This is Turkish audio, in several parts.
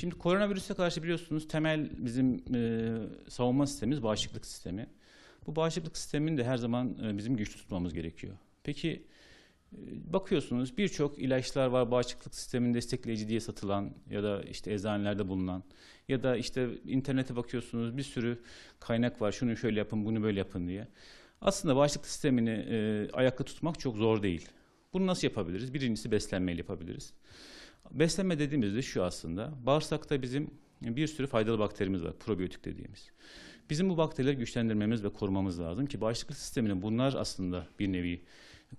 Şimdi koronavirüse karşı biliyorsunuz temel bizim e, savunma sistemimiz bağışıklık sistemi. Bu bağışıklık sistemini de her zaman e, bizim güçlü tutmamız gerekiyor. Peki e, bakıyorsunuz birçok ilaçlar var bağışıklık sistemini destekleyici diye satılan ya da işte eczanelerde bulunan ya da işte internete bakıyorsunuz bir sürü kaynak var şunu şöyle yapın bunu böyle yapın diye. Aslında bağışıklık sistemini e, ayakta tutmak çok zor değil. Bunu nasıl yapabiliriz? Birincisi beslenmeyle yapabiliriz. Beslenme dediğimizde şu aslında. Bağırsakta bizim bir sürü faydalı bakterimiz var, probiyotik dediğimiz. Bizim bu bakterileri güçlendirmemiz ve korumamız lazım ki bağışıklık sisteminin bunlar aslında bir nevi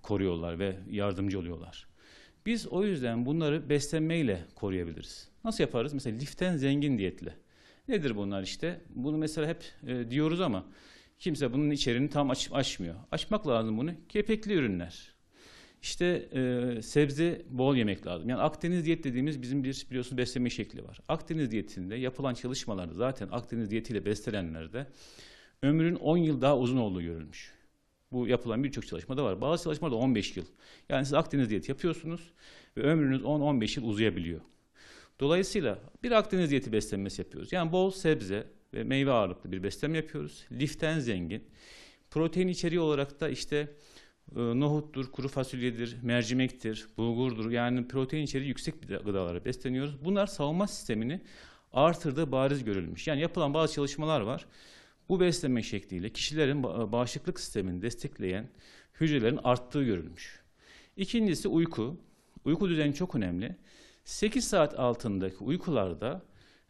koruyorlar ve yardımcı oluyorlar. Biz o yüzden bunları beslenmeyle koruyabiliriz. Nasıl yaparız? Mesela liften zengin diyetle. Nedir bunlar işte? Bunu mesela hep e, diyoruz ama kimse bunun içeriğini tam aç, açmıyor. Açmak lazım bunu. Kepekli ürünler. İşte e, sebze bol yemek lazım. Yani Akdeniz diyet dediğimiz bizim bir biliyorsunuz besleme şekli var. Akdeniz diyetinde yapılan çalışmalarda zaten Akdeniz diyetiyle beslenenlerde ömrün 10 yıl daha uzun olduğu görülmüş. Bu yapılan birçok çalışmada var. Bazı çalışmalarda 15 yıl. Yani siz Akdeniz diyeti yapıyorsunuz ve ömrünüz 10-15 yıl uzayabiliyor. Dolayısıyla bir Akdeniz diyeti beslenmesi yapıyoruz. Yani bol sebze ve meyve ağırlıklı bir beslenme yapıyoruz. Liften zengin. Protein içeriği olarak da işte ee, nohuttur, kuru fasulyedir, mercimektir, bulgurdur. Yani protein içeriği yüksek bir gıdalara besleniyoruz. Bunlar savunma sistemini artırdığı bariz görülmüş. Yani yapılan bazı çalışmalar var. Bu besleme şekliyle kişilerin bağışıklık sistemini destekleyen hücrelerin arttığı görülmüş. İkincisi uyku. Uyku düzeni çok önemli. 8 saat altındaki uykularda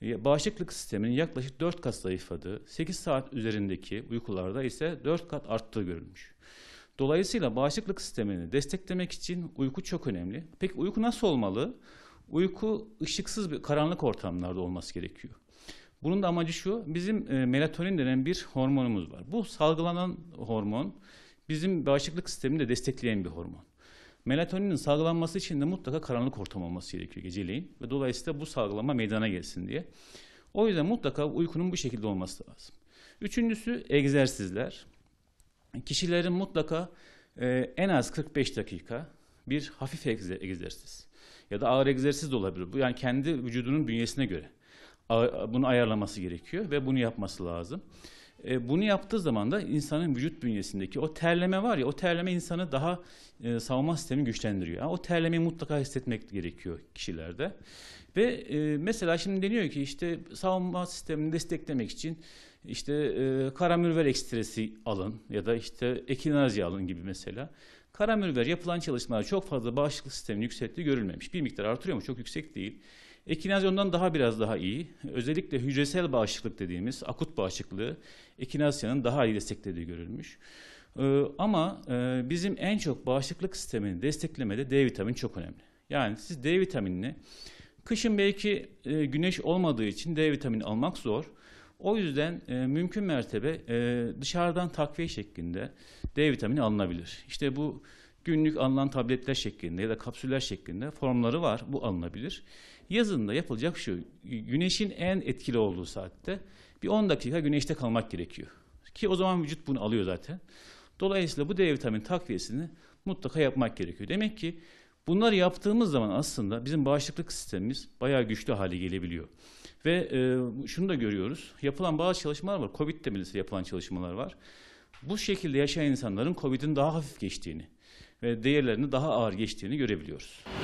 e, bağışıklık sisteminin yaklaşık 4 kat zayıfladığı, 8 saat üzerindeki uykularda ise 4 kat arttığı görülmüş. Dolayısıyla bağışıklık sistemini desteklemek için uyku çok önemli. Peki uyku nasıl olmalı? Uyku ışıksız bir karanlık ortamlarda olması gerekiyor. Bunun da amacı şu, bizim e, melatonin denen bir hormonumuz var. Bu salgılanan hormon bizim bağışıklık sistemini de destekleyen bir hormon. Melatoninin salgılanması için de mutlaka karanlık ortam olması gerekiyor geceleyin ve dolayısıyla bu salgılama meydana gelsin diye. O yüzden mutlaka uykunun bu şekilde olması lazım. Üçüncüsü egzersizler kişilerin mutlaka e, en az 45 dakika bir hafif egzersiz ya da ağır egzersiz de olabilir. Bu yani kendi vücudunun bünyesine göre bunu ayarlaması gerekiyor ve bunu yapması lazım. E, bunu yaptığı zaman da insanın vücut bünyesindeki o terleme var ya o terleme insanı daha e, savunma sistemi güçlendiriyor. Yani o terlemeyi mutlaka hissetmek gerekiyor kişilerde. Ve e, mesela şimdi deniyor ki işte savunma sistemini desteklemek için işte e, karamürver ekstresi alın ya da işte ekinazi alın gibi mesela. Karamürver yapılan çalışmalar çok fazla bağışıklık sistemini yükselttiği görülmemiş. Bir miktar artırıyor ama çok yüksek değil. Ekinazyondan daha biraz daha iyi. Özellikle hücresel bağışıklık dediğimiz akut bağışıklığı ekinasya'nın daha iyi desteklediği görülmüş. Ee, ama e, bizim en çok bağışıklık sistemini desteklemede D vitamini çok önemli. Yani siz D vitaminini kışın belki e, güneş olmadığı için D vitamini almak zor. O yüzden e, mümkün mertebe e, dışarıdan takviye şeklinde D vitamini alınabilir. İşte bu Günlük alınan tabletler şeklinde ya da kapsüller şeklinde formları var. Bu alınabilir. Yazında yapılacak şu. Güneşin en etkili olduğu saatte bir 10 dakika güneşte kalmak gerekiyor. Ki o zaman vücut bunu alıyor zaten. Dolayısıyla bu D vitamini takviyesini mutlaka yapmak gerekiyor. Demek ki bunları yaptığımız zaman aslında bizim bağışıklık sistemimiz bayağı güçlü hale gelebiliyor. Ve e, şunu da görüyoruz. Yapılan bazı çalışmalar var. Covid de mesela yapılan çalışmalar var. Bu şekilde yaşayan insanların Covid'in daha hafif geçtiğini, ve değerlerini daha ağır geçtiğini görebiliyoruz.